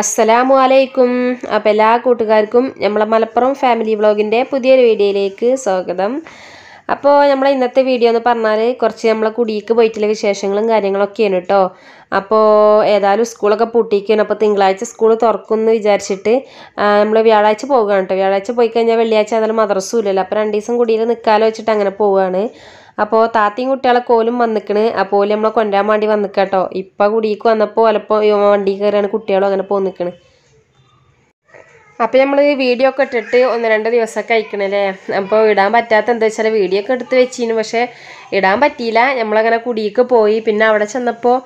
അസ്സലാമു അലൈക്കും അപ്പോൾ എല്ലാ കൂട്ടുകാർക്കും നമ്മളെ മലപ്പുറം ഫാമിലി വ്ളോഗിൻ്റെ പുതിയൊരു വീഡിയോയിലേക്ക് സ്വാഗതം അപ്പോൾ നമ്മളെ ഇന്നത്തെ വീഡിയോ എന്ന് പറഞ്ഞാൽ കുറച്ച് നമ്മളെ കുടിയേക്ക് പോയിട്ടുള്ള വിശേഷങ്ങളും കാര്യങ്ങളൊക്കെയാണ് കേട്ടോ അപ്പോൾ ഏതായാലും സ്കൂളൊക്കെ പൂട്ടിക്കാണ് അപ്പോൾ തിങ്കളാഴ്ച സ്കൂൾ തുറക്കും എന്ന് വിചാരിച്ചിട്ട് നമ്മൾ വ്യാഴാഴ്ച പോവുകയാണ് കേട്ടോ വ്യാഴാഴ്ച പോയി കഴിഞ്ഞാൽ വെള്ളിയാഴ്ച ഏതായാലും മദ്രസ്സും ഇല്ലല്ലോ അപ്പോൾ രണ്ട് ദിവസം കുടിയിൽ നിൽക്കാലോ വെച്ചിട്ട് അങ്ങനെ പോവുകയാണ് അപ്പോൾ താത്തയും കുട്ടികളൊക്കെ ഓലും വന്നിക്കണ് അപ്പോൾ ഓല് നമ്മളെ കൊണ്ടുവരാൻ വേണ്ടി വന്നിക്കാട്ടോ ഇപ്പം കുടിക്ക് വന്നപ്പോൾ ചിലപ്പോൾ വണ്ടി കയറിയാണ് കുട്ടികളും അങ്ങനെ പോന്നിക്കണ് അപ്പോൾ നമ്മൾ വീഡിയോ ഒക്കെ ഇട്ടിട്ട് ഒന്ന് രണ്ട് ദിവസമൊക്കെ അയക്കണല്ലേ അപ്പോൾ ഇടാൻ പറ്റാത്ത എന്താ വെച്ചാൽ വീഡിയോ ഒക്കെ എടുത്ത് വെച്ചിരുന്നു പക്ഷേ ഇടാൻ പറ്റിയില്ല നമ്മളങ്ങനെ കുടിയൊക്കെ പോയി പിന്നെ അവിടെ ചെന്നപ്പോൾ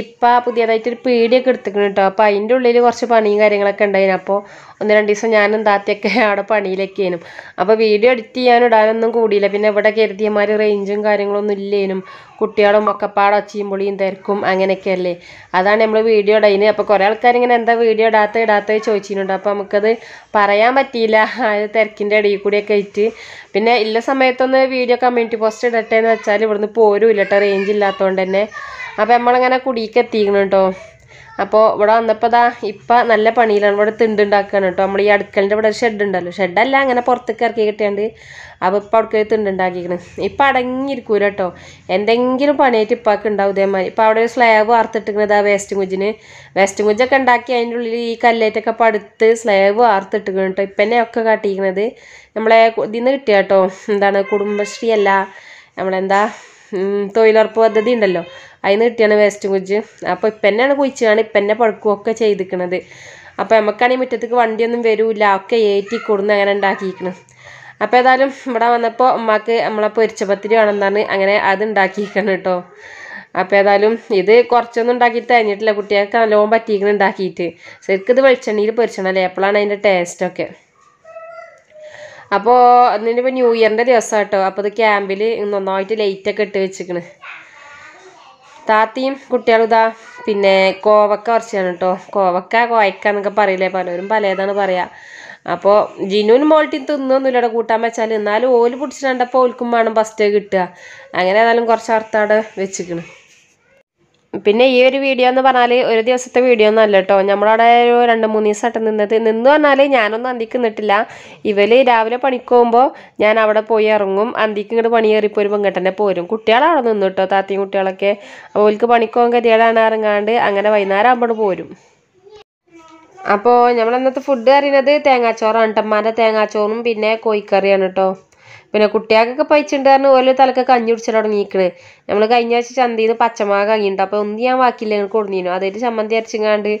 ഇപ്പം പുതിയതായിട്ടൊരു പേടിയൊക്കെ എടുത്തിക്കണം കേട്ടോ അപ്പോൾ അതിൻ്റെ ഉള്ളിൽ കുറച്ച് പണിയും കാര്യങ്ങളൊക്കെ ഉണ്ടായിന് അപ്പോൾ ഒന്ന് രണ്ട് ദിവസം ഞാനും എന്താത്തിയൊക്കെ അവിടെ പണിയിലൊക്കെയാനും അപ്പോൾ വീഡിയോ എഡിറ്റ് ചെയ്യാനും ഇടാനൊന്നും കൂടിയില്ല പിന്നെ ഇവിടെ കരുതിയമാർ റേഞ്ചും കാര്യങ്ങളൊന്നും ഇല്ലേനും കുട്ടികളും ഒക്കെപ്പാട് ഒച്ചയും പൊളിയും തിരക്കും അങ്ങനെയൊക്കെ അല്ലേ അതാണ് നമ്മൾ വീഡിയോ ഇടയിന് അപ്പോൾ കുറേ ആൾക്കാരിങ്ങനെ എന്താ വീഡിയോ ഇടാത്ത ഇടാത്ത ചോദിച്ചിട്ടുണ്ട് അപ്പോൾ നമുക്കത് പറയാൻ പറ്റിയില്ല തിരക്കിൻ്റെ ഇടയിൽ കൂടിയൊക്കെ ആയിട്ട് പിന്നെ ഇല്ല സമയത്തൊന്ന് വീഡിയോ കമ്മ്യൂണിറ്റി പോസ്റ്റ് ഇടട്ടെ എന്ന് വെച്ചാൽ എന്തായാലും ഇവിടുന്ന് പോരും ഇല്ലട്ടോ റേഞ്ച് ഇല്ലാത്തതുകൊണ്ട് തന്നെ അപ്പോൾ അങ്ങനെ കുടിക്ക് എത്തിക്കണം കേട്ടോ അപ്പോൾ ഇവിടെ വന്നപ്പോൾ ദാ ഇപ്പം നല്ല പണിയിലാണ് ഇവിടെ തിണ്ടുണ്ടാക്കുകയാണ് കേട്ടോ നമ്മൾ ഈ അടുക്കളിൻ്റെ ഇവിടെ ഒരു ഷെഡ് ഉണ്ടല്ലോ ഷെഡല്ല അങ്ങനെ പുറത്തേക്ക് ഇറക്കി കിട്ടിയാണ്ട് അപ്പോൾ ഇപ്പം അവിടെ തിണ്ടുണ്ടാക്കിക്കണം ഇപ്പം അടങ്ങിയിരിക്കൂല കേട്ടോ എന്തെങ്കിലും പണിയായിട്ട് ഇപ്പാക്ക് ഉണ്ടാവും ഇതേമാതിരി ഇപ്പം അവിടെ ഒരു സ്ലാബ് വാർത്തിട്ടിരിക്കുന്നത് ആ വേസ്റ്റ് കുഞ്ചിന് വേസ്റ്റ് കുഞ്ചൊക്കെ ഉണ്ടാക്കി അതിൻ്റെ ഉള്ളിൽ ഈ കല്ലേറ്റൊക്കെ പടുത്ത് സ്ലാബ് വാർത്തിട്ടിരിക്കണം കേട്ടോ ഇപ്പം തന്നെ ഒക്കെ കാട്ടിയിരിക്കുന്നത് നമ്മളെ ഇതിൽ നിന്ന് കിട്ടിയ കേട്ടോ എന്താണ് കുടുംബശ്രീ അല്ല നമ്മളെന്താ തൊഴിലുറപ്പ് പദ്ധതി ഉണ്ടല്ലോ അതിന് കിട്ടിയാണ് വേസ്റ്റ് കുജ് അപ്പോൾ ഇപ്പന്നെയാണ് കുഴിച്ചാണ് ഇപ്പന്നെ പഴുക്കുമൊക്കെ ചെയ്തിക്കണത് അപ്പോൾ നമുക്കാണെങ്കിൽ മുറ്റത്തേക്ക് വണ്ടിയൊന്നും വരില്ല ഒക്കെ ഏറ്റി കൊടുന്ന് അങ്ങനെ ഉണ്ടാക്കിയിരിക്കണം അപ്പോൾ ഏതായാലും ഇവിടെ വന്നപ്പോൾ അമ്മക്ക് നമ്മളെ പൊരിച്ച പത്തിരി വേണമെന്നാണ് അങ്ങനെ അത് ഉണ്ടാക്കിയിരിക്കണം കേട്ടോ അപ്പോൾ ഏതായാലും ഇത് കുറച്ചൊന്നും ഉണ്ടാക്കിയിട്ട് തന്നിട്ടില്ല കുട്ടികൾക്ക് നല്ലോണം പറ്റിയിരിക്കണം ഉണ്ടാക്കിയിട്ട് ശരിക്കും ഇത് വെളിച്ചെണ്ണയിൽ പൊരിച്ചണല്ലേ അല്ലേ എപ്പോഴാണ് അതിൻ്റെ ടേസ്റ്റൊക്കെ അപ്പോൾ അതിനിപ്പോൾ ന്യൂ ഇയറിൻ്റെ ദിവസം കേട്ടോ അപ്പോൾ അത് ക്യാമ്പിൽ നന്നായിട്ട് ലൈറ്റൊക്കെ ഇട്ട് വെച്ചിക്കണ് താത്തിയും കുട്ടികളും ഇതാ പിന്നെ കോവക്ക കുറച്ചാണ് കേട്ടോ കോവക്ക കോയക്ക എന്നൊക്കെ പറയില്ലേ പലരും പലതാണ് പറയുക അപ്പോൾ ജിനുവിന് മോൾട്ടി തിന്നൊന്നുമില്ല ഇവിടെ കൂട്ടാൻ വെച്ചാൽ എന്നാലും ഓല് പിടിച്ചിട്ടുണ്ടപ്പോൾ ഓൽക്കും വേണം ഫസ്റ്റ് കിട്ടുക അങ്ങനെ ഏതായാലും കുറച്ച് അർത്ഥം അവിടെ വെച്ചിക്കണ് പിന്നെ ഈ ഒരു വീഡിയോ എന്ന് പറഞ്ഞാൽ ഒരു ദിവസത്തെ വീഡിയോ ഒന്നും അല്ല കേട്ടോ നമ്മളവിടെ ഒരു രണ്ട് മൂന്ന് ദിവസമായിട്ട് നിന്നത് നിന്ന് പറഞ്ഞാൽ ഞാനൊന്നും അന്തിക്ക് നിന്നിട്ടില്ല ഇവർ രാവിലെ പണിക്ക് പോകുമ്പോൾ ഞാൻ അവിടെ പോയി ഇറങ്ങും അന്തിക്ക് ഇങ്ങോട്ട് പണി കയറിപ്പോൾ ഒരു പെങ്കട്ടനെ പോരും കുട്ടികളവിടെ നിന്ന് കേട്ടോ താത്തയും കുട്ടികളൊക്കെ അപ്പോൾ ഓൽക്ക് പണിക്ക് പോകാൻ ഗതികളാണ് ഇറങ്ങാണ്ട് അങ്ങനെ വൈകുന്നേരം ആകുമ്പോൾ പോരും അപ്പോൾ നമ്മളന്നത്തെ ഫുഡ് അറിയുന്നത് തേങ്ങാച്ചോറാണ് അണ്ടന്മാരുടെ തേങ്ങാച്ചോറും പിന്നെ കോഴിക്കറിയാണ് കേട്ടോ പിന്നെ കുട്ടികൾക്കൊക്കെ കാരണം ഓരോ തലക്ക് കഞ്ഞി കുടിച്ചു തുടങ്ങിയിക്കണ് നമ്മൾ കഴിഞ്ഞ ആഴ്ച ചന്തയിൽ നിന്ന് പച്ചമാക കഞ്ഞിണ്ട് അപ്പോൾ ഒന്നും ഞാൻ വാക്കില്ല ഞങ്ങൾ കൊടുന്നിരുന്നു അതായത് ചമ്മന്തി അരച്ചിങ്ങാണ്ട്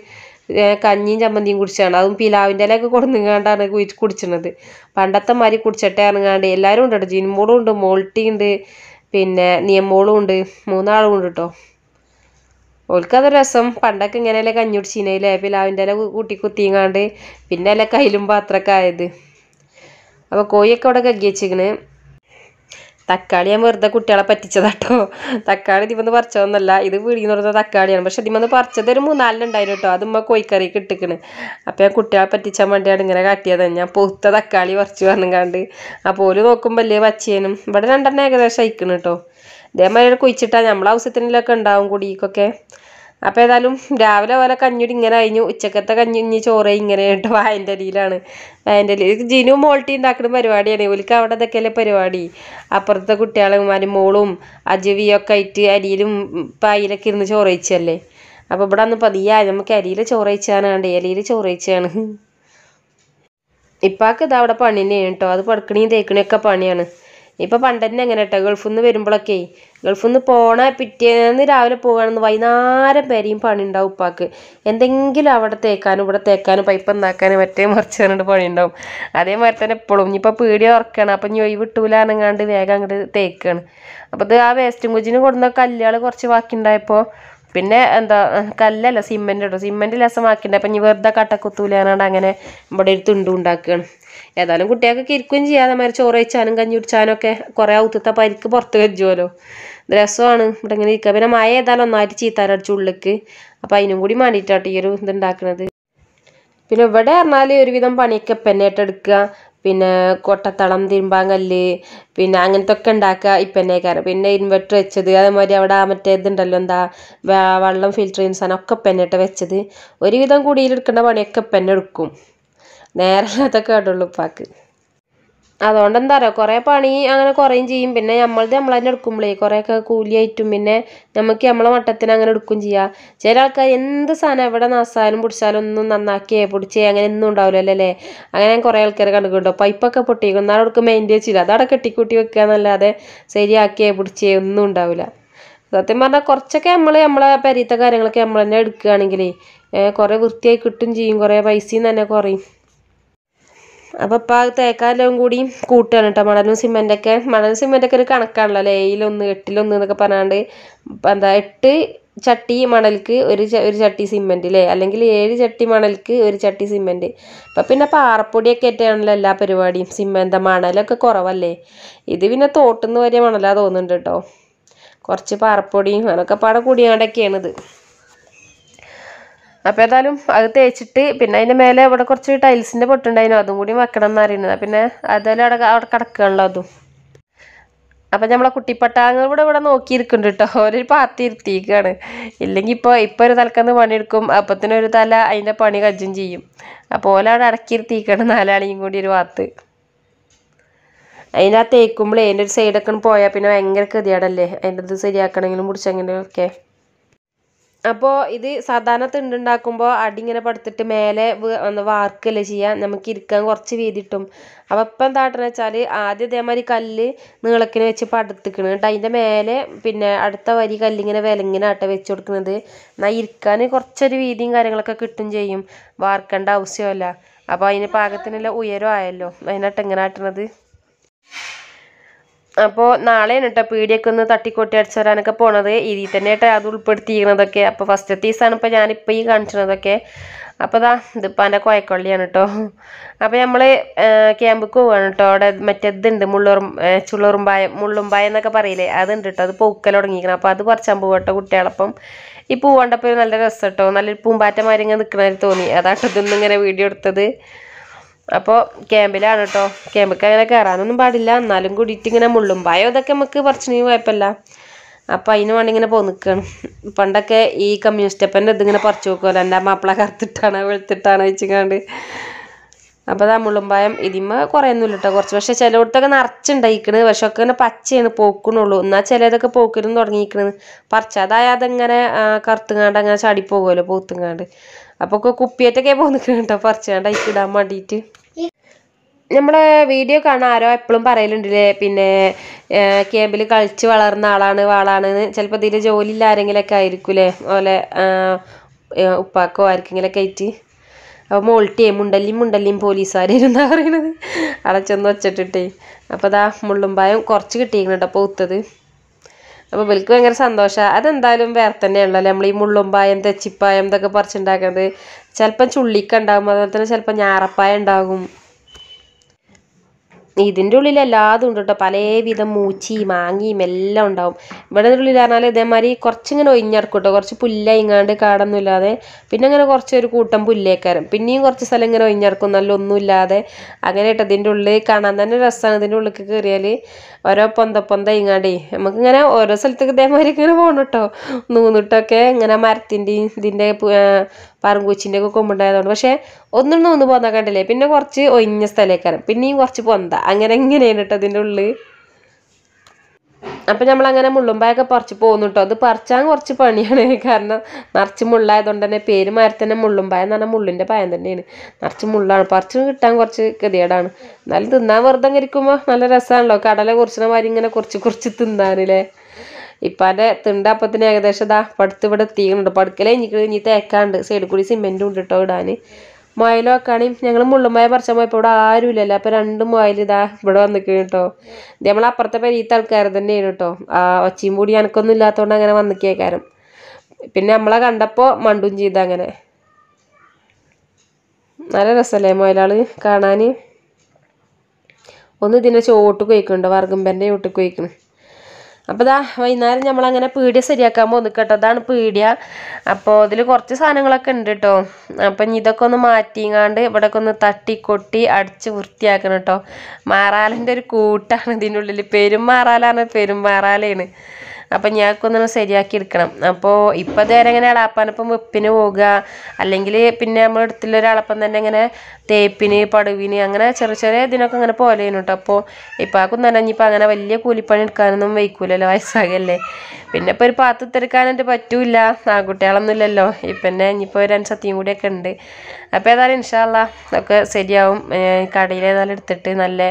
കഞ്ഞിയും ചമ്മന്തിയും കുടിച്ചാണ് അതും പിലാവിൻ്റെ ഇലയൊക്കെ കൊടുന്നുങ്ങാണ്ടാണ് കുടിച്ചണത് പണ്ടത്തെ മാതിരി കുടിച്ചിട്ടേ ഇറങ്ങാണ്ട് എല്ലാവരും ഉണ്ട് കേട്ടോ ജിൻമോളും ഉണ്ട് മോൾട്ടി ഉണ്ട് പിന്നെ നിയമോളും ഉണ്ട് മൂന്നാളും ഉണ്ട് കേട്ടോ ഓൾക്കത് രസം പണ്ടൊക്കെ ഇങ്ങനെയല്ലേ കഞ്ഞുടിച്ചീനയിലേ പിലാവിൻ്റെ ഇല കൂട്ടി കുത്തിങ്ങാണ്ട് പിന്നെ അല്ല കയ്യിലും പാത്രമൊക്കെ ആയത് അപ്പോൾ കോഴിയൊക്കെ അവിടെ കഴുകി തക്കാളി ഞാൻ വെറുതെ കുട്ടികളെ പറ്റിച്ചതാട്ടോ തക്കാളി ഇതിമെന്ന് പറിച്ചതൊന്നല്ല ഇത് വീടിന്ന് പറഞ്ഞ തക്കാളിയാണ് പക്ഷെ ഇതിമെന്ന് പറിച്ചത് ഒരു മൂന്നാലിനുണ്ടായിരുന്നു കേട്ടോ അതുമ്മ കോഴിക്കറി കിട്ടിക്കണ് അപ്പൊ ഞാൻ കുട്ടികളെ പറ്റിച്ചാൻ വേണ്ടിയാണ് ഇങ്ങനെ കാട്ടിയത് ഞാൻ പൊത്ത തക്കാളി പറിച്ചു കണ്ട് അപ്പോൾ ഒരു നോക്കുമ്പോ അല്ലേ പച്ചേനും ഇവിടെ രണ്ടെണ്ണം ഏകദേശം അയക്കണം കേട്ടോ ഇതേമാതിരി കുഴിച്ചിട്ടാ നമ്മളെ ആവശ്യത്തിനിലൊക്കെ ഉണ്ടാവും കുടിക്കൊക്കെ അപ്പോൾ ഏതായാലും രാവിലെ പോലെ കഞ്ഞൂടി ഇങ്ങനെ കഴിഞ്ഞു ഉച്ചക്കത്തെ കഞ്ഞി ഇനി ചോറ് ഇങ്ങനെ കേട്ടോ വായൻ്റെ അടിയിലാണ് വായൻ്റെ അടിയിൽ ജിനു മോൾട്ടി ഉണ്ടാക്കുന്ന പരിപാടിയാണ് ഇവർക്ക് അവിടെ ഇതൊക്കെയല്ലേ പരിപാടി അപ്പുറത്തെ കുട്ടികളും മോളും അജുവിയൊക്കെ ആയിട്ട് അരിയിലും പായിലൊക്കെ ഇരുന്ന് ചോറ് ചോറയിച്ചല്ലേ അപ്പോൾ ഇവിടെ അന്ന് പതിയായി നമുക്ക് അരിയിൽ ചോറയിച്ചാനാണ്ട് അരിയിൽ ചോറയിച്ചാണ് ഇപ്പാക്ക് ഇത് അവിടെ പണി കേട്ടോ അത് പടക്കണിയും തേക്കണിയൊക്കെ പണിയാണ് ഇപ്പോൾ പണ്ടന്നെ എങ്ങനെ കേട്ടോ ഗൾഫിൽ നിന്ന് വരുമ്പോഴൊക്കെ ഗൾഫിൽ പോണ പിറ്റേന്ന് രാവിലെ പോകുകയാണെന്ന് വൈകുന്നേരം വരെയും പണി ഉപ്പാക്ക് എന്തെങ്കിലും അവിടെ തേക്കാനും ഇവിടെ തേക്കാനും പൈപ്പ് എന്താക്കാനും മറ്റേ മറിച്ച് പറഞ്ഞിട്ട് പണി ഉണ്ടാവും അതേമാതിരി തന്നെ എപ്പോഴും ഇനിയിപ്പോൾ പീടിയ ഉറക്കണം അപ്പം ഇനി ഒഴിവിട്ടൂലാണെങ്ങാണ്ട് വേഗം അങ്ങോട്ട് തേക്കാണ് അപ്പോൾ ഇത് ആ വേസ്റ്റും കുജിന് കൊടുന്ന കല്ലുകൾ കുറച്ച് ബാക്കിയുണ്ടായപ്പോൾ പിന്നെ എന്താ കല്ലല്ല സിമെൻ്റ് ഇടും സിമെൻറ്റ് രസമാക്കിണ്ടായപ്പോൾ ഇനി വെറുതെ കട്ടക്കുത്തൂലാനാണ്ട് അങ്ങനെ ഇവിടെ ഒരു തുണ്ടുണ്ടാക്കുകയാണ് ഏതായാലും കുട്ടികൾക്കൊക്കെ ഇരിക്കുകയും ചെയ്യാതെ മാതിരി ചോറ് കഴിച്ചാനും കഞ്ഞി കുടിച്ചാനും ഒക്കെ കുറെ ഔത്തത്തെ പരിക്ക് പുറത്ത് കജ്ജുമല്ലോ രസമാണ് ഇവിടെ ഇങ്ങനെ ഇരിക്കുക പിന്നെ മഴ ഏതായാലും ഒന്നായിട്ട് ചീത്താരടിച്ചു ഉള്ളിലേക്ക് അപ്പൊ അതിനും കൂടി വേണ്ടിയിട്ടാട്ടോ ഈ ഒരു ഇത് ഉണ്ടാക്കുന്നത് പിന്നെ ഇവിടെ പറഞ്ഞാൽ ഒരുവിധം പണിയൊക്കെ പെന്നായിട്ട് എടുക്കുക പിന്നെ കൊട്ടത്തളം തിരുമ്പാങ്കല്ല് പിന്നെ അങ്ങനത്തെ ഒക്കെ ഉണ്ടാക്കുക ഇപ്പന്നേക്കാരം പിന്നെ ഇൻവെർട്ടർ വെച്ചത് അതേമാതിരി അവിടെ മറ്റേ ഇതുണ്ടല്ലോ എന്താ വെള്ളം ഫിൽറ്റർ ചെയ്യുന്ന സാധനം ഒക്കെ പെന്നിട്ട് വെച്ചത് ഒരുവിധം കുടിയിലെടുക്കേണ്ട പണിയൊക്കെ പെന്നെടുക്കും നേരമില്ലാത്ത കേട്ടുള്ളൂ ഉപ്പാക്ക് അതുകൊണ്ട് എന്താ പറയുക കുറേ പണി അങ്ങനെ കുറയും ചെയ്യും പിന്നെ നമ്മളത് നമ്മൾ തന്നെ എടുക്കുമ്പോഴേ കുറേയൊക്കെ ആയിട്ടും പിന്നെ നമുക്ക് നമ്മളെ മട്ടത്തിന് അങ്ങനെ എടുക്കും ചെയ്യാം ചില ആൾക്കാർ എന്ത് സാധനം എവിടെ നസായാലും പിടിച്ചാലും ഒന്നും നന്നാക്കിയേ പൊടിച്ചേ അങ്ങനെ ഒന്നും ഉണ്ടാവില്ലല്ലോ അല്ലേ അങ്ങനെ കുറേ ആൾക്കാർ കണ്ടുകൊണ്ടോ പൈപ്പൊക്കെ പൊട്ടിക്കും എന്നാൽ അവർക്ക് മെയിൻ്റെ വെച്ചില്ല അതവിടെ കെട്ടിക്കൂട്ടി വെക്കുക എന്നല്ലാതെ ശരിയാക്കിയേ പൊടിച്ചേ ഒന്നും ഉണ്ടാവില്ല സത്യം പറഞ്ഞാൽ കുറച്ചൊക്കെ നമ്മൾ നമ്മളെ പെരീത്തെ കാര്യങ്ങളൊക്കെ നമ്മൾ തന്നെ എടുക്കുകയാണെങ്കിൽ കുറേ വൃത്തിയായി കിട്ടും ചെയ്യും കുറേ പൈസയും തന്നെ കുറയും അപ്പോൾ ഇപ്പൊ ആ തേക്കാലും കൂടി കൂട്ടുകയാണ് കേട്ടോ മണലും ഒക്കെ മണലും ഒക്കെ ഒരു കണക്കാണല്ലോ ഒന്ന് എട്ടിൽ എട്ടിലൊന്ന് എന്നൊക്കെ പറഞ്ഞാണ്ട് എന്താ എട്ട് ചട്ടി മണൽക്ക് ഒരു ഒരു ചട്ടി സിമെന്റ് അല്ലേ അല്ലെങ്കിൽ ഏഴ് ചട്ടി മണൽക്ക് ഒരു ചട്ടി സിമെന്റ് അപ്പൊ പിന്നെ പാറപ്പൊടിയൊക്കെ ഏറ്റാണല്ലോ എല്ലാ പരിപാടിയും സിമെന്റ് മണലൊക്കെ കുറവല്ലേ ഇത് പിന്നെ തോട്ടുനിന്ന് വരെ മണലാ തോന്നുന്നുണ്ട് കേട്ടോ കുറച്ച് പാറപ്പൊടിയും അതൊക്കെ പാടെ കൂടിയാണ്ടൊക്കെയാണിത് അപ്പോൾ ഏതായാലും അത് തേച്ചിട്ട് പിന്നെ അതിൻ്റെ മേലെ ഇവിടെ കുറച്ച് ടൈൽസിൻ്റെ പൊട്ടുണ്ടായിരുന്നു അതും കൂടി വെക്കണം എന്ന് അറിയുന്നത് പിന്നെ അതെല്ലാം അവിടെ അവിടെ കിടക്കുകയാണല്ലോ അതും അപ്പം നമ്മളെ കുട്ടിപ്പട്ടാങ്ങൾ ഇവിടെ ഇവിടെ നോക്കിയിരിക്കുന്നുണ്ട് കേട്ടോ ഒരു പാത്തി ഇരുത്തിയിരിക്കുകയാണ് ഇല്ലെങ്കിൽ ഇപ്പോൾ ഇപ്പോൾ ഒരു തലക്കന്ന് പണിയെടുക്കും ഒരു തല അതിൻ്റെ പണി കജ്ജും ചെയ്യും അപ്പോൾ അവിടെ അടക്കിയിരുത്തിയിരിക്കുകയാണ് നാലാളിയും കൂടി ഒരു പാത്ത് അതിനകത്ത് തേക്കുമ്പോൾ അതിൻ്റെ ഒരു സൈഡൊക്കെ പോയാൽ പിന്നെ ഭയങ്കര കതിയാടല്ലേ അതിൻ്റെ ഇത് ശരിയാക്കണമെങ്കിലും മുടിച്ചെങ്ങനെയൊക്കെ അപ്പോൾ ഇത് സാധാരണ തിണ്ടുണ്ടാക്കുമ്പോൾ അടിങ്ങനെ പടുത്തിട്ട് മേലെ ഒന്ന് വാർക്കല്ലേ ചെയ്യുക നമുക്ക് ഇരിക്കാൻ കുറച്ച് വീതി കിട്ടും അപ്പോൾ ഇപ്പം എന്താട്ടെന്ന് വെച്ചാൽ ആദ്യം ഇതേമാതിരി കല്ല് നീളക്കിന് വെച്ച് പടുത്തിക്കണ് കേട്ടോ അതിൻ്റെ മേലെ പിന്നെ അടുത്ത വരി കല്ലിങ്ങനെ വിലങ്ങിനാട്ടെ വെച്ച് കൊടുക്കുന്നത് എന്നാൽ ഇരിക്കാൻ കുറച്ചൊരു വീതിയും കാര്യങ്ങളൊക്കെ കിട്ടും ചെയ്യും വാർക്കേണ്ട ആവശ്യമല്ല അപ്പോൾ അതിന് പാകത്തിനുള്ള ഉയരം ആയല്ലോ അതിനാട്ട് എങ്ങനെ ആട്ടണത് അപ്പോൾ നാളെയാണ് കേട്ടോ പീടിയൊക്കെ ഒന്ന് തട്ടിക്കൊട്ടി അടിച്ചു വരാനൊക്കെ പോണത് ഇതിൽ തന്നെ കേട്ടോ അത് ഉൾപ്പെടുത്തിയിരിക്കുന്നതൊക്കെ അപ്പൊ ഫസ്റ്റ് ദിവസമാണ് ഞാൻ ഞാനിപ്പോൾ ഈ കാണിച്ചതൊക്കെ അപ്പോൾ ഇതാ ഇതിപ്പോ എന്റെ കോയക്കൊള്ളിയാണ് കേട്ടോ അപ്പോൾ നമ്മൾ ക്യാമ്പിക്ക് പോവാണ് കേട്ടോ അവിടെ മറ്റേ ഇതുണ്ട് മുള്ളുറും ചുള്ളുറുമ്പായ മുള്ളുമ്പായ എന്നൊക്കെ പറയില്ലേ അതുണ്ട് കേട്ടോ അത് പൂക്കൽ തുടങ്ങിയിരിക്കണം അപ്പോൾ അത് പറിച്ചാൽ പോവാം കേട്ടോ കുട്ടികളപ്പം ഈ പൂവാണ്ടപ്പോ നല്ല രസം കേട്ടോ നല്ലൊരു പൂമ്പാറ്റമാരിങ്ങനെ നിൽക്കണമാതിരി തോന്നി അതാട്ടോ ഇതൊന്നും ഇങ്ങനെ വീഡിയോ എടുത്തത് അപ്പോൾ ക്യാമ്പിലാണ് കേട്ടോ ക്യാമ്പിക്ക് അങ്ങനെ കയറാനൊന്നും പാടില്ല എന്നാലും കൂടിയിട്ട് ഇങ്ങനെ മുള്ളും ഭയം ഇതൊക്കെ നമുക്ക് പറിച്ചിന് കുഴപ്പമില്ല അപ്പോൾ അതിന് വേണ്ടി ഇങ്ങനെ പോ നിൽക്കുകയാണ് പണ്ടൊക്കെ ഈ കമ്മ്യൂണിസ്റ്റപ്പൻ്റെ ഇതിങ്ങനെ പറിച്ചു നോക്കുമല്ലോ എൻ്റെ മാപ്പിള കറുത്തിട്ടാണ് വെളുത്തിട്ടാണ് വെച്ചിങ്ങാണ്ട് അപ്പോൾ ആ മുള്ളുംപായം ഇതിമ്മ കുറയൊന്നുമില്ല കേട്ടോ കുറച്ച് പക്ഷേ ചിലയിടത്തൊക്കെ നിറച്ചുണ്ടായിക്കണ് പക്ഷെ ഒക്കെ ഇങ്ങനെ പച്ചയാണ് പോക്കണുള്ളൂ എന്നാൽ ചിലതൊക്കെ പോക്കിരുന്ന് തുടങ്ങിയിരിക്കണത് പറിച്ചാതായത് അതിങ്ങനെ കറുത്തുങ്ങാണ്ട് അങ്ങനെ ചാടി പോകുമല്ലോ പൂത്തുങ്ങാണ്ട് അപ്പോൾ കുപ്പിയേറ്റൊക്കെ പോകുന്നു കേട്ടോ പറിച്ചാണ്ട് അതിക്ക് ഇടാൻ വേണ്ടിയിട്ട് നമ്മളെ വീഡിയോ കാണാൻ ആരോ എപ്പോഴും പറയലുണ്ടല്ലേ പിന്നെ ക്യാമ്പിൽ കളിച്ച് വളർന്ന ആളാണ് വാളാണ് ചിലപ്പോൾ ഇതിൽ ജോലിയില്ല ആരെങ്കിലൊക്കെ ആയിരിക്കൂലേ ഓലെ ഉപ്പാക്കോ ആർക്കെങ്കിലൊക്കെ ആയിട്ട് അപ്പോൾ മോൾട്ടിയേ മുണ്ടല്ലിയും മുണ്ടല്ലിയും പോലീസുകാരായിരുന്നാ പറയണത് അവിടെ വെച്ചിട്ടിട്ടേ വച്ചിട്ടിട്ടേ അപ്പോൾ അതാ മുള്ളുമ്പായം കുറച്ച് കിട്ടിയിരിക്കണം കേട്ടോ പൂത്തത് അപ്പോൾ വിൽക്ക് ഭയങ്കര സന്തോഷമാണ് അതെന്തായാലും വേറെ തന്നെയാണല്ലോ നമ്മൾ ഈ മുള്ളുമ്പായം തെച്ചിപ്പായം ഇതൊക്കെ പറിച്ചുണ്ടാക്കുന്നത് ചിലപ്പം ചുള്ളിക്കുണ്ടാകും അതുപോലെ തന്നെ ചിലപ്പം ഞാറപ്പായ ഉണ്ടാകും ഇതിൻ്റെ ഉള്ളിൽ എല്ലാതും ഉണ്ട് കേട്ടോ പലവിധം മൂച്ചി മാങ്ങിയും എല്ലാം ഉണ്ടാവും ഇവിടെ ഉള്ളിൽ പറഞ്ഞാൽ ഇതേമാതിരി കുറച്ചിങ്ങനെ ഒഴിഞ്ഞിറക്കും കേട്ടോ കുറച്ച് പുല്ലയിങ്ങാണ്ട് കാടൊന്നുമില്ലാതെ പിന്നെ അങ്ങനെ കുറച്ച് ഒരു കൂട്ടം പുല്ലേക്കാരം പിന്നെയും കുറച്ച് സ്ഥലം ഇങ്ങനെ ഒഴിഞ്ഞിറക്കും നല്ല ഒന്നുമില്ലാതെ അങ്ങനെ കേട്ടോ ഇതിൻ്റെ ഉള്ളിൽ കാണാൻ തന്നെ രസമാണ് ഇതിൻ്റെ ഉള്ളിൽ കയറിയാൽ ഓരോ പൊന്ത പൊന്ത ഇങ്ങാണ്ടേ നമുക്കിങ്ങനെ ഓരോ സ്ഥലത്തേക്ക് ഇതേമാതിരി ഇങ്ങനെ പോകണം കേട്ടോ നൂന്നിട്ടൊക്കെ ഇങ്ങനെ മരത്തിൻ്റെയും ഇതിൻ്റെ പറങ്കൂച്ചിൻ്റെ ഒക്കെ കൊമ്പുണ്ടായതുകൊണ്ട് പക്ഷേ ഒന്നും ഒന്ന് പോന്നാ കണ്ടില്ലേ പിന്നെ കുറച്ച് ഒഴിഞ്ഞ സ്ഥലമേക്കാരം പിന്നെയും കുറച്ച് പൊന്ത അങ്ങനെ എങ്ങനെയാണ് കേട്ടോ അതിൻ്റെ ഉള്ളിൽ അപ്പം നമ്മൾ അങ്ങനെ മുള്ളുമ്പായൊക്കെ പറിച്ച് പോകുന്നു കേട്ടോ അത് പറിച്ചാൽ കുറച്ച് പണിയാണ് കാരണം നിറച്ച് മുള്ളായതുകൊണ്ട് തന്നെ പേര് മാറി തന്നെ മുള്ളുമ്പായ എന്ന് പറഞ്ഞാൽ മുള്ളിൻ്റെ പായം തന്നെയാണ് നിറച്ച് മുള്ളാണ് പറിച്ച് കിട്ടാൻ കുറച്ച് ഗതികേടാണ് എന്നാലും തിന്നാൻ വെറുതെ ഇരിക്കുമ്പോൾ നല്ല രസമാണല്ലോ കടല കുറിച്ചിന മാതിരി ഇങ്ങനെ കുറച്ച് കുറച്ച് തിന്നാനല്ലേ ഇപ്പാൻ്റെ തിണ്ടപ്പത്തിന് ഏകദേശം ഇതാ പടുത്ത് ഇവിടെ എത്തിക്കുന്നുണ്ട് പടുക്കലേ എനിക്ക് ഇനി തേക്കാണ്ട് സൈഡിൽ കൂടി സിമെൻറ്റും ഉണ്ട് കേട്ടോ ഇടാൻ മുയലൊക്കെയാണെങ്കിൽ ഞങ്ങൾ മുള്ളുമായ പറിച്ചാൽ പോയപ്പോൾ ഇവിടെ ആരുമില്ലല്ലോ അപ്പോൾ രണ്ട് മുയൽ ഇതാ ഇവിടെ വന്നിരിക്കുന്നു കേട്ടോ ഇത് നമ്മൾ അപ്പുറത്തെ പെരീത്ത ആൾക്കാർ തന്നെയാണ് കേട്ടോ ആ ഒച്ചയും കൂടി എനിക്കൊന്നും ഇല്ലാത്തതുകൊണ്ട് അങ്ങനെ വന്നിക്കേക്കാരം പിന്നെ നമ്മളെ കണ്ടപ്പോൾ മണ്ടും ചെയ്ത അങ്ങനെ നല്ല രസമല്ലേ മുയലാൾ കാണാൻ ഒന്ന് ഇതിൻ്റെ ചോട്ട് കൊയ്ക്കുന്നുണ്ട് വർഗംബൻ്റെ ചോട്ട് കുഴിക്കുന്നു അപ്പോൾ ഇതാ വൈകുന്നേരം നമ്മളങ്ങനെ പീടിയ ശരിയാക്കാൻ പോകുന്നു കേട്ടോ അതാണ് പീടിയ അപ്പോൾ ഇതിൽ കുറച്ച് സാധനങ്ങളൊക്കെ ഉണ്ട് കേട്ടോ അപ്പം ഇതൊക്കെ ഒന്ന് മാറ്റിങ്ങാണ്ട് ഇവിടെയൊക്കെ ഒന്ന് തട്ടി കൊട്ടി അടിച്ച് വൃത്തിയാക്കണം കേട്ടോ മാറാലിൻ്റെ ഒരു കൂട്ടാണ് പെരും മാറാലാണ് പെരും മാറാലേണ് അപ്പം ഞാനൊക്കെ ശരിയാക്കി എടുക്കണം അപ്പോൾ ഇപ്പോൾ നേരെ ഇങ്ങനെ അളാപ്പാനൊപ്പം വെപ്പിന് പോവുക അല്ലെങ്കിൽ പിന്നെ നമ്മൾ എടുത്തുള്ള ഒരാളപ്പം തന്നെ ഇങ്ങനെ തേപ്പിന് പടുവിന് അങ്ങനെ ചെറിയ ചെറിയ ഇതിനൊക്കെ അങ്ങനെ പോലെയാണ് കേട്ടോ അപ്പോൾ ഇപ്പോൾ ആ ഇനിയിപ്പം അങ്ങനെ വലിയ കൂലിപ്പണി എടുക്കാനൊന്നും വയ്ക്കൂലല്ലോ വയസ്സാകല്ലേ പിന്നെ ഇപ്പോൾ ഒരു പാത്ത് തിരക്കാനായിട്ട് പറ്റൂല ആൺകുട്ടികളൊന്നും ഇല്ലല്ലോ ഇപ്പം ഇനിയിപ്പോൾ ഒരു അൻസത്തിയും കൂടിയൊക്കെ ഉണ്ട് അപ്പോൾ ഏതായാലും ഇൻഷാല്ല ഒക്കെ ശരിയാവും കടയിൽ ഏതായാലും എടുത്തിട്ട് നല്ല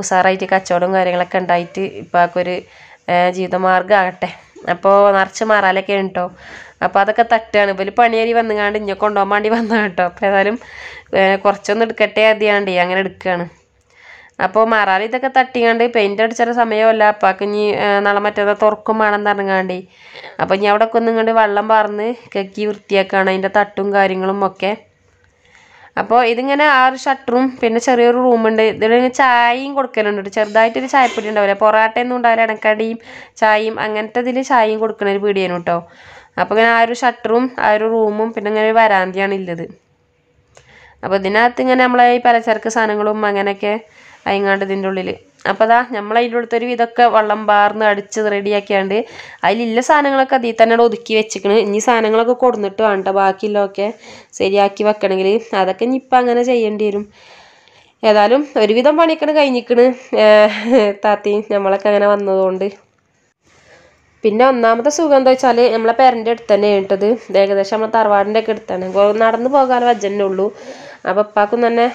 ഉസാറായിട്ട് കച്ചവടവും കാര്യങ്ങളൊക്കെ ഉണ്ടായിട്ട് ഇപ്പം ആക്കൊരു ജീവിതമാർഗ്ഗമാകട്ടെ അപ്പോൾ നിറച്ച് മറാലൊക്കെയാണ് ഉണ്ടോ അപ്പോൾ അതൊക്കെ തട്ടാണ് ഇവർ പണിയേരി വന്നുകാണ്ട് ഇഞ്ഞ കൊണ്ടുപോകാൻ വേണ്ടി വന്നതാണ് കേട്ടോ അപ്പോൾ ഏതായാലും കുറച്ചൊന്നും എടുക്കട്ടെ അതിയാണ്ട് അങ്ങനെ എടുക്കുകയാണ് അപ്പോൾ മറാല ഇതൊക്കെ തട്ടിയാണ്ട് പെയിൻ്റ് അടിച്ചാൽ സമയമല്ല അപ്പാക്ക് ഇനി നാളെ മറ്റേ തുറക്കും വേണമെന്ന് പറഞ്ഞാണ്ടി അപ്പോൾ ഇനി അവിടെ ഒക്കെ ഒന്നും കണ്ട് വെള്ളം പാർന്ന് കക്കി വൃത്തിയാക്കുകയാണ് അതിൻ്റെ തട്ടും കാര്യങ്ങളും ഒക്കെ അപ്പോൾ ഇതിങ്ങനെ ആറ് ഷട്ടറും പിന്നെ ചെറിയൊരു റൂമുണ്ട് ഇതിലിങ്ങനെ ചായയും കൊടുക്കലുണ്ട് ചെറുതായിട്ടൊരു ചായപ്പൊടി ഉണ്ടാവില്ല പൊറാട്ടയൊന്നും ഉണ്ടാവില്ല ഇടക്കടിയും ചായയും അങ്ങനത്തെ ഇതിൽ ചായയും കൊടുക്കുന്ന ഒരു പീടിയാണ് കേട്ടോ അപ്പോൾ ഇങ്ങനെ ആ ഒരു ഷട്ടറും ആ ഒരു റൂമും പിന്നെ ഇങ്ങനെ ഒരു വരാന്തിയാണ് ഉള്ളത് അപ്പോൾ ഇതിനകത്ത് ഇങ്ങനെ നമ്മളെ ഈ പലചരക്ക് സാധനങ്ങളും അങ്ങനെയൊക്കെ അയങ്ങാണ്ട് ഇതിൻ്റെ ഉള്ളിൽ അപ്പോൾ അതാ നമ്മൾ അതിൻ്റെ അടുത്തൊരു ഇതൊക്കെ വെള്ളം പാർന്ന് അടിച്ച് റെഡിയാക്കിയാണ്ട് അതിലില്ല സാധനങ്ങളൊക്കെ അതിൽ തന്നെ ഒതുക്കി വെച്ചിക്കണ് ഇനി സാധനങ്ങളൊക്കെ കൊടുന്നിട്ട് വേണ്ട ബാക്കിയുള്ളതൊക്കെ ശരിയാക്കി വെക്കണമെങ്കിൽ അതൊക്കെ ഇനി ഇപ്പം അങ്ങനെ ചെയ്യേണ്ടി വരും ഏതായാലും ഒരുവിധം പണിയൊക്കെ കഴിഞ്ഞിക്കണ് താത്തി നമ്മളൊക്കെ അങ്ങനെ വന്നതുകൊണ്ട് പിന്നെ ഒന്നാമത്തെ സുഖം എന്താ വെച്ചാൽ നമ്മളെ പേരൻ്റെ അടുത്ത് തന്നെ ഇട്ടത് ഏകദേശം നമ്മളെ തറവാടിൻ്റെ ഒക്കെ അടുത്താണ് നടന്നു പോകാൻ വജ്ജന്നെ ഉള്ളൂ അപ്പോൾ ഉപ്പാക്കും തന്നെ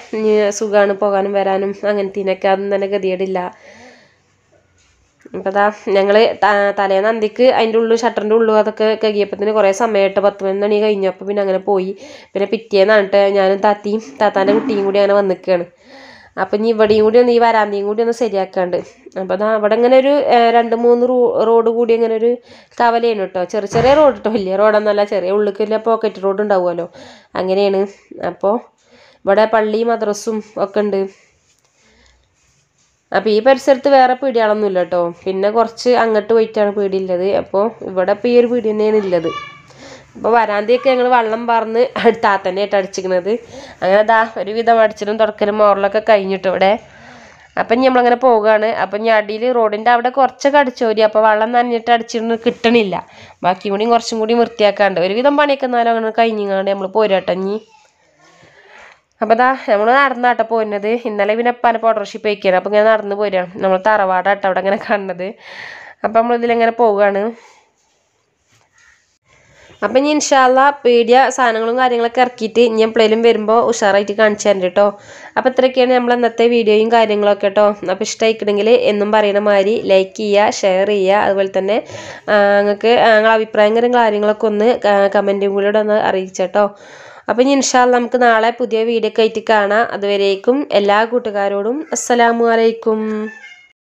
സുഖമാണ് പോകാനും വരാനും അങ്ങനത്തേനൊക്കെ അതൊന്നും തന്നെ ഗതികേടില്ല അപ്പോൾ അതാ ഞങ്ങൾ തലേന്ന് അന്തിക്ക് അതിൻ്റെ ഉള്ളു ഷട്ടറിൻ്റെ ഉള്ളു അതൊക്കെ കഴിയപ്പത്തിന് കുറേ സമയമായിട്ട് പത്ത് മണി മണി കഴിഞ്ഞപ്പോൾ പിന്നെ അങ്ങനെ പോയി പിന്നെ പിറ്റേന്നാണിട്ട് ഞാനും താത്തിയും താത്താൻ്റെ കുട്ടിയും കൂടി അങ്ങനെ വന്നിക്കുകയാണ് അപ്പം നീ ഇവിടെയും കൂടി ഒന്ന് ഈ കൂടി ഒന്ന് ശരിയാക്കാണ്ട് അപ്പം അതാ അവിടെ ഇങ്ങനെ ഒരു രണ്ട് മൂന്ന് റോഡ് കൂടി ഇങ്ങനെ ഒരു കവലയാണ് കേട്ടോ ചെറിയ ചെറിയ റോഡ് കേട്ടോ വലിയ റോഡൊന്നല്ല ചെറിയ ഉള്ളിൽ പോക്കറ്റ് റോഡ് ഉണ്ടാവുമല്ലോ അങ്ങനെയാണ് അപ്പോൾ ഇവിടെ പള്ളി മദ്രസും ഒക്കെ ഉണ്ട് അപ്പോൾ ഈ പരിസരത്ത് വേറെ പീടികളൊന്നും ഇല്ല കേട്ടോ പിന്നെ കുറച്ച് അങ്ങോട്ട് പോയിട്ടാണ് ഉള്ളത് അപ്പോൾ ഇവിടെ ഇപ്പോൾ ഈ ഒരു പീടി തന്നെയാണ് ഉള്ളത് അപ്പോൾ വരാന്തിയൊക്കെ ഞങ്ങൾ വള്ളം പറന്ന് ആയിട്ട് അടിച്ചിരിക്കുന്നത് അങ്ങനെ ദാ ഒരുവിധം അടിച്ചിലും തുടക്കലും മോറിലൊക്കെ കഴിഞ്ഞിട്ടോ ഇവിടെ അപ്പം നമ്മളങ്ങനെ പോവുകയാണ് അപ്പം ഞാൻ അടിയിൽ റോഡിൻ്റെ അവിടെ കുറച്ചൊക്കെ അടിച്ചോരി അപ്പോൾ വള്ളം നനഞ്ഞിട്ട് അടിച്ചിട്ട് കിട്ടണില്ല ബാക്കി കൂടി കുറച്ചും കൂടി വൃത്തിയാക്കാണ്ട് ഒരുവിധം പണിയൊക്കെ എന്നാലും അങ്ങനെ കഴിഞ്ഞാണ്ട് നമ്മൾ പോരാട്ടഞ്ഞി അപ്പോൾ ഇതാ നമ്മൾ നടന്നാട്ട പോരുന്നത് ഇന്നലെ പിന്നെ പനപ്പോൾ ഓട്ടോറിക്ഷയിൽ പോയിക്കാണ് അപ്പോൾ ഇങ്ങനെ നടന്ന് പോരാ നമ്മൾ തറവാടാട്ട അവിടെ ഇങ്ങനെ കാണുന്നത് അപ്പോൾ നമ്മളിതിലിങ്ങനെ പോവുകയാണ് അപ്പൊ ഇനി ഇൻഷാല്ല പീഡിയ സാധനങ്ങളും കാര്യങ്ങളൊക്കെ ഇറക്കിയിട്ട് ഇനി എപ്പോഴേലും വരുമ്പോൾ ഉഷാറായിട്ട് കാണിച്ചു തരണ്ട കേട്ടോ അപ്പൊ ഇത്രയൊക്കെയാണ് നമ്മൾ അന്നത്തെ വീഡിയോയും കാര്യങ്ങളൊക്കെ കേട്ടോ അപ്പോൾ ഇഷ്ടമായിക്കണമെങ്കിൽ എന്നും പറയുന്ന മാതിരി ലൈക്ക് ചെയ്യുക ഷെയർ ചെയ്യുക അതുപോലെ തന്നെ നിങ്ങൾക്ക് നിങ്ങളുടെ അഭിപ്രായങ്ങളും കാര്യങ്ങളൊക്കെ ഒന്ന് കമൻറ്റും കൂടെ ഒന്ന് അറിയിച്ചേട്ടോ അപ്പം ഇനി ഇൻഷാല്ല നമുക്ക് നാളെ പുതിയ വീഡിയോ ഒക്കെ ആയിട്ട് കാണാം അതുവരേക്കും എല്ലാ കൂട്ടുകാരോടും അസ്സലാമു അലൈക്കും